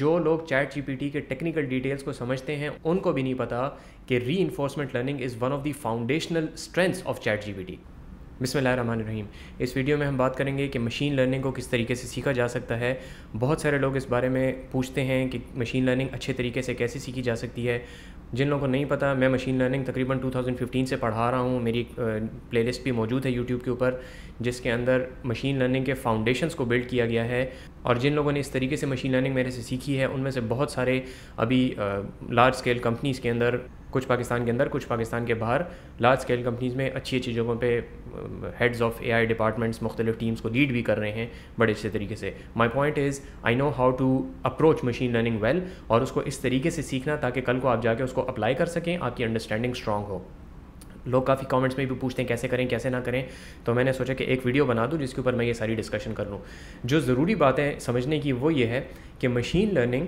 जो लोग ChatGPT के टेक्निकल डिटेल्स को समझते हैं उनको भी नहीं पता कि reinforcement learning is one of the foundational strengths of ChatGPT बिसमीम इस वीडियो में हम बात करेंगे कि मशीन लर्निंग को किस तरीके से सीखा जा सकता है बहुत सारे लोग इस बारे में पूछते हैं कि मशीन लर्निंग अच्छे तरीके से कैसे सीखी जा सकती है जिन लोगों को नहीं पता मैं मशीन लर्निंग तकरीबन 2015 से पढ़ा रहा हूँ मेरी प्लेलिस्ट भी मौजूद है यूट्यूब के ऊपर जिसके अंदर मशीन लर्निंग के फाउंडेशंस को बिल्ड किया गया है और जिन लोगों ने इस तरीके से मशीन लर्निंग मेरे से सीखी है उनमें से बहुत सारे अभी लार्ज स्केल कंपनीज़ के अंदर कुछ पाकिस्तान के अंदर कुछ पाकिस्तान के बाहर लार्ज स्केल कंपनीज़ में अच्छी अच्छी जगहों पर heads of A I departments मुख्तलिफ टीम्स को लीड भी कर रहे हैं बड़े अच्छे तरीके से my point is I know how to approach machine learning well और उसको इस तरीके से सीखना ताकि कल को आप जाके उसको अप्लाई कर सकें आपकी अंडरस्टैंडिंग स्ट्रांग हो लोग काफ़ी कमेंट्स में भी पूछते हैं कैसे करें कैसे ना करें तो मैंने सोचा कि एक वीडियो बना दूँ जिसके ऊपर मैं ये सारी डिस्कशन कर लूँ जो ज़रूरी बातें समझने की वो ये है कि मशीन लर्निंग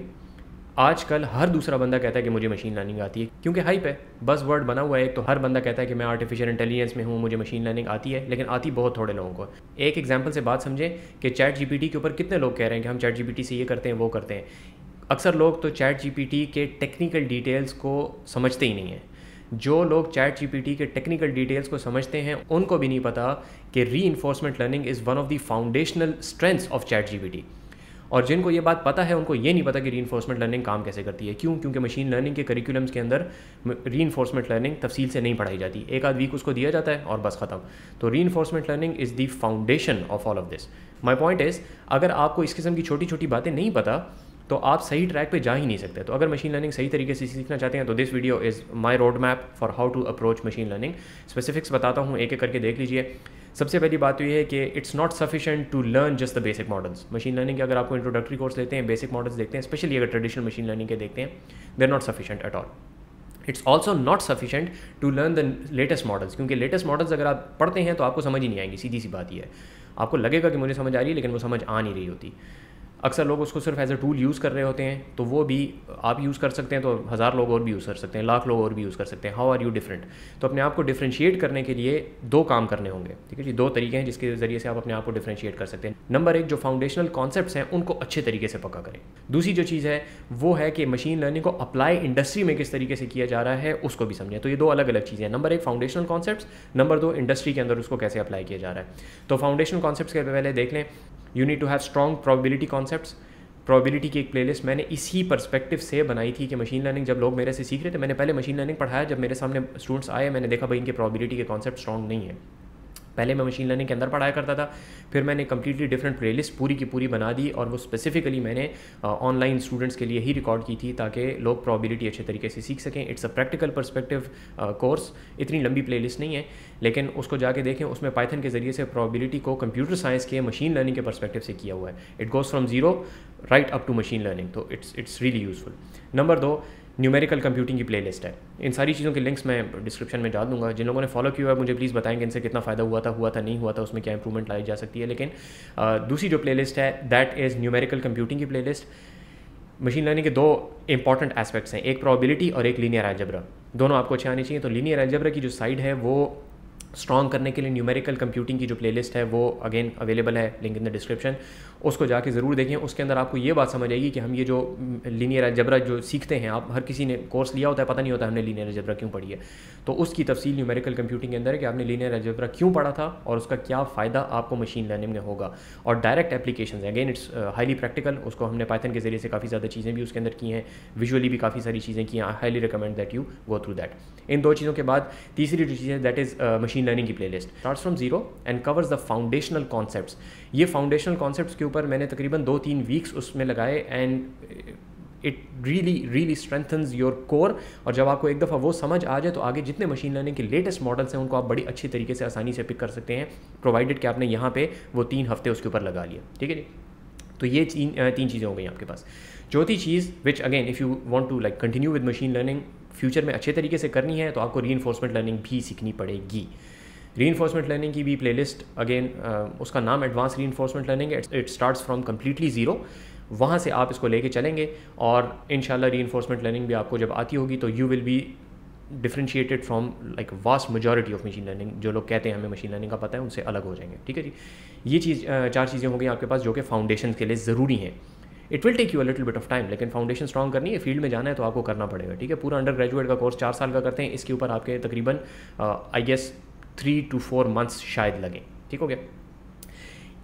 आजकल हर दूसरा बंदा कहता है कि मुझे मशीन लर्निंग आती है क्योंकि हाइप है बस वर्ड बना हुआ है एक तो हर बंदा कहता है कि मैं आर्टिफिशियल इंटेलिजेंस में हूँ मुझे मशीन लर्निंग आती है लेकिन आती बहुत थोड़े लोगों को एक एग्जाम्पल से बात समझें कि चैट जी के ऊपर कितने लोग कह रहे हैं कि हम चैट जी से ये करते हैं वो करते हैं अक्सर लोग तो चैट जी के टेक्निकल डिटेल्स को समझते ही नहीं हैं जो लोग चैट जी के टेक्निकल डिटेल्स को समझते हैं उनको भी नहीं पता कि reinforcement learning is one of the foundational strengths of chat G और जिनको ये बात पता है उनको ये नहीं पता कि री लर्निंग काम कैसे करती है क्यों क्योंकि मशीन लर्निंग के करिकुलम्स के अंदर री लर्निंग तफसील से नहीं पढ़ाई जाती एक आध वीक उसको दिया जाता है और बस ख़त्म तो री learning is the foundation of all of this my point is अगर आपको इस किस्म की छोटी छोटी बातें नहीं पता तो आप सही ट्रैक पे जा ही नहीं सकते तो अगर मशीन लर्निंग सही तरीके से सीखना चाहते हैं तो this video is my road map for how to approach machine learning specifics बताता हूँ एक एक करके देख लीजिए सबसे पहली बात यह तो ये है कि it's not sufficient to learn just the basic models machine learning के अगर आपको इंट्रोडक्टरी कोर्स लेते हैं बेसिक मॉडल्स देखते हैं स्पेशली अगर ट्रेडिशनल मशीन लर्निंग के देखते हैं they are not sufficient at all it's also not sufficient to learn the latest models क्योंकि लेटेस्ट मॉडल्स अगर आप पढ़ते हैं तो आपको समझ ही नहीं आएंगी सीधी सी बात यह है आपको लगेगा कि मुझे समझ आ रही है लेकिन वो समझ आ नहीं रही होती अक्सर लोग उसको सिर्फ एज अ टूल यूज़ कर रहे होते हैं तो वो भी आप यूज़ कर सकते हैं तो हज़ार लोग और भी यूज़ कर सकते हैं लाख लोग और भी यूज़ कर सकते हैं हाउ आर यू डिफरेंट तो अपने आप को डिफ्रेंशिएट करने के लिए दो काम करने होंगे ठीक है जी दो तरीके हैं जिसके ज़रिए से आप अपने आप को डिफ्रेंशिएट कर सकते हैं नंबर एक जो फाउंडेशनल कॉन्सेप्ट हैं उनको अच्छे तरीके से पक्का करें दूसरी जो चीज़ है वो है कि मशीन लर्निंग को अप्लाई इंडस्ट्री में किस तरीके से किया जा रहा है उसको भी समझें तो ये दो अलग अलग चीज़ें हैं नंबर एक फाउंडेशनल कॉन्सेप्ट नंबर दो इंडस्ट्री के अंदर उसको कैसे अप्लाई किया जा रहा है तो फाउंडेशनल कॉन्सेप्ट के पहले देख लें you need to have strong probability concepts probability की एक प्लेलिस्ट मैंने इसी परस्पेक्टिव से बनाई थी कि मशीन लर्निंग जब लोग मेरे से सीख रहे थे मैंने पहले मशीन लर्निंग पढ़ाया जब मेरे सामने स्टूडेंट्स आए मैंने देखा भाई इनके प्रॉबिलिटी के कॉन्सेप्ट स्ट्रॉन्ग नहीं है पहले मैं मशीन लर्निंग के अंदर पढ़ाया करता था फिर मैंने कम्प्लीटली डिफरेंट प्ले लिस्ट पूरी की पूरी बना दी और वो स्पेसिफिकली मैंने ऑनलाइन uh, स्टूडेंट्स के लिए ही रिकॉर्ड की थी ताकि लोग प्रॉबिलिटी अच्छे तरीके से सीख सकें it's a practical perspective course इतनी लंबी प्ले नहीं है लेकिन उसको जाके देखें उसमें पाइथन के ज़रिए से प्रॉबिलिटी को कंप्यूटर साइंस के मशीन लर्निंग के परस्पेक्टिव से किया हुआ है it goes from zero right up to machine learning तो it's it's really useful number दो न्यूमेरिकल कंप्यूटिंग की प्लेलिस्ट है इन सारी चीज़ों के लिंक्स मैं डिस्क्रिप्शन में डाल दूंगा जिन लोगों ने फॉलो किया है मुझे प्लीज़ बताएंगे इनसे कितना फ़ायदा हुआ था हुआ था नहीं हुआ था उसमें क्या इंप्रूवमेंट लाई जा सकती है लेकिन दूसरी जो प्ले है दैट इज़ न्यूमेरिकल कंप्यूटिंग की प्ले मशीन लर्निंग के दो इंपॉर्टेंट एस्पेक्ट्स हैं एक प्रॉबिलिटी और एक लीनियर एल्जब्रा दोनों आपको अच्छे आने चाहिए तो लीनियर एल्जब्रा की जो साइड है वो स्ट्रॉन्ग करने के लिए न्यूमेरिकल कंप्यूटिंग की जो प्लेलिस्ट है वो अगेन अवेलेबल है लिंक इन द डिस्क्रिप्शन उसको जाके ज़रूर देखें उसके अंदर आपको ये बात समझ आएगी कि हम ये जो लीनियर जबरा जो सीखते हैं आप हर किसी ने कोर्स लिया होता है पता नहीं होता हमने लीनियर जबरा क्यों पढ़ी है तो उसकी तफसील न्यूमेरिकल कंप्यूटिंग के अंदर है कि आपने लीनियर जबरा क्यों पढ़ा था और उसका क्या फ़ायदा आपको मशीन लर्निंग में होगा और डायरेक्ट एप्लीकेशन है अगेन इट्स हाईली प्रैक्टिकल उसको हमने पाइथन के जरिए से काफ़ी ज़्यादा चीज़ें भी उसके अंदर की हैं विजुअली भी काफ़ी सारी चीज़ें की हैं I highly recommend that you go through that इन दो चीज़ों के बाद तीसरी जो चीज़ है that is machine machine learning की playlist starts from zero and covers the foundational concepts ये फाउंडेशनल कॉन्सेप्ट्स के ऊपर मैंने तकरीबन दो तीन वीक्स उसमें लगाए and it really really strengthens your core और जब आपको एक दफ़ा वो समझ आ जाए तो आगे जितने मशीन लर्निंग के लेटेस्ट मॉडल्स हैं उनको आप बड़ी अच्छी तरीके से आसानी से पिक कर सकते हैं प्रोवाइडेड कि आपने यहाँ पे वो तीन हफ्ते उसके ऊपर लगा लिए ठीक है जी तो ये तीन तीन चीज़ें हो गई आपके पास चौथी चीज़ which again if you want to like continue with machine learning future में अच्छे तरीके से करनी है तो आपको री लर्निंग भी सीखनी पड़ेगी री लर्निंग की भी प्ले अगेन उसका नाम एडवांस री learning it starts from completely zero वहाँ से आप इसको लेके चलेंगे और इन शाला री लर्निंग भी आपको जब आती होगी तो you will be differentiated from like vast majority of machine learning जो लोग कहते हैं हमें मशीन लर्निंग का पता है उनसे अलग हो जाएंगे ठीक है जी ये चीज़ चार चीज़ें होंगी आपके पास जो कि फाउंडेशन के लिए ज़रूरी हैं it will take you a little bit of time लेकिन फाउंडेशन स्ट्रॉग करनी है फील्ड में जाना है तो आपको करना पड़ेगा ठीक है पूरा अंडर ग्रेजुएट का कोर्स चार साल का करते हैं इसके ऊपर आपके तकरीबन I guess three two four months शायद लगें ठीक हो गया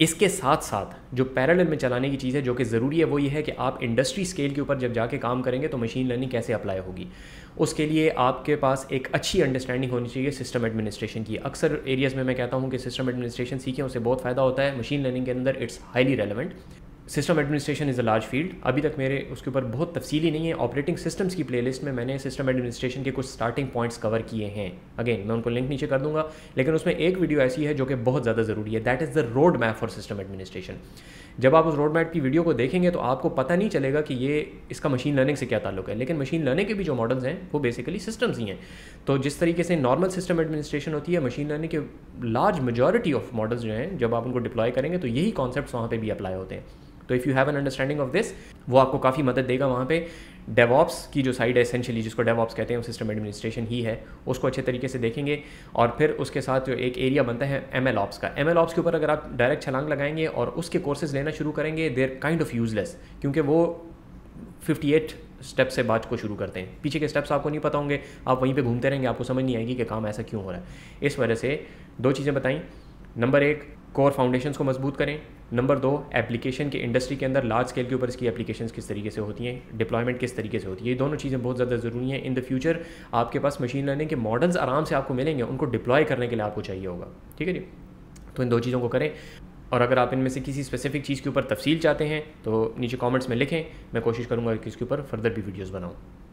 इसके साथ साथ जो पैरल में चलाने की चीज़ है जो कि ज़रूरी है वो ये है कि आप इंडस्ट्री स्केल के ऊपर जब जाके काम करेंगे तो मशीन लर्निंग कैसे अप्लाई होगी उसके लिए आपके पास एक अच्छी अंडरस्टैंडिंग होनी चाहिए सिस्टम एडमिनिस्ट्रेशन की अक्सर एरियाज़ में मैं कहता हूँ कि सिस्टम एडमिनिस्ट्रेशन सीखें उसे बहुत फ़ायदा होता है मशीन लर्निंग के अंदर it's highly relevant system administration is a large field अभी तक मेरे उसके ऊपर बहुत तफसीली नहीं है ऑपरेटिंग सिस्टम्स की प्लेलिस्ट में मैंने सिस्टम एडमिनिस्ट्रेशन के कुछ स्टार्टिंग पॉइंट्स कवर किए हैं अगेन मैं उनको लिंक नीचे कर दूंगा लेकिन उसमें एक वीडियो ऐसी है जो कि बहुत ज़्यादा ज़रूरी है that is the road map for system administration जब आप उस रोड मैप की वीडियो को देखेंगे तो आपको पता नहीं चलेगा कि ये इसका मशीन लर्निंग से क्या ताल्लुक है लेकिन मशीन लर्निंग के भी जो मॉडल्स हैं वो बेसिकली सिस्टम्स ही हैं तो जिस तरीके से नॉर्मल सिस्टम एडमिनिस्ट्रेशन होती है मशीन लर्निंग के लार्ज मेजोरिटी ऑफ मॉडल्स जो हैं जब आप उनको डिप्लॉय करेंगे तो यही कॉन्सेप्ट वहाँ पर भी अप्लाई होते हैं तो if you have an understanding of this वो आपको काफ़ी मदद देगा वहाँ पे डेवॉप्स की जो साइड है एसेंशियली जिसको डेवॉप्स कहते हैं सिस्टम एडमिनिस्ट्रेशन ही है उसको अच्छे तरीके से देखेंगे और फिर उसके साथ जो एक एरिया बनता है एम एल ऑप्स का एम एल ऑप्स के ऊपर अगर आप डायरेक्ट छलांग लगाएंगे और उसके कोर्सेज लेना शुरू करेंगे देर काइंड ऑफ यूजलेस क्योंकि वो फिफ्टी एट स्टेप से बात को शुरू करते हैं पीछे के स्टेप्स आपको नहीं पता होंगे आप वहीं पे घूमते रहेंगे आपको समझ नहीं आएगी कि काम ऐसा क्यों हो रहा है इस वजह से दो चीज़ें बताएँ नंबर एक कोर फाउंडेशन को मजबूत करें नंबर दो एप्लीकेशन के इंडस्ट्री के अंदर लार्ज स्केल के ऊपर इसकी एप्लीकेशन किस तरीके से होती हैं डिप्लॉयमेंट किस तरीके से होती है ये दोनों चीज़ें बहुत ज़्यादा ज़रूरी हैं इन द फ्यूचर आपके पास मशीन लर्निंग के मॉडल्स आराम से आपको मिलेंगे उनको डिप्लॉय करने के लिए आपको चाहिए होगा ठीक है जी तो इन दो चीज़ों को करें और अगर आप इनमें से किसी स्पेसिफिक चीज़ के ऊपर तफसील चाहते हैं तो नीचे कॉमेंट्स में लिखें मैं कोशिश करूँगा कि इसके ऊपर फर्दर भी वीडियोज़ बनाऊँ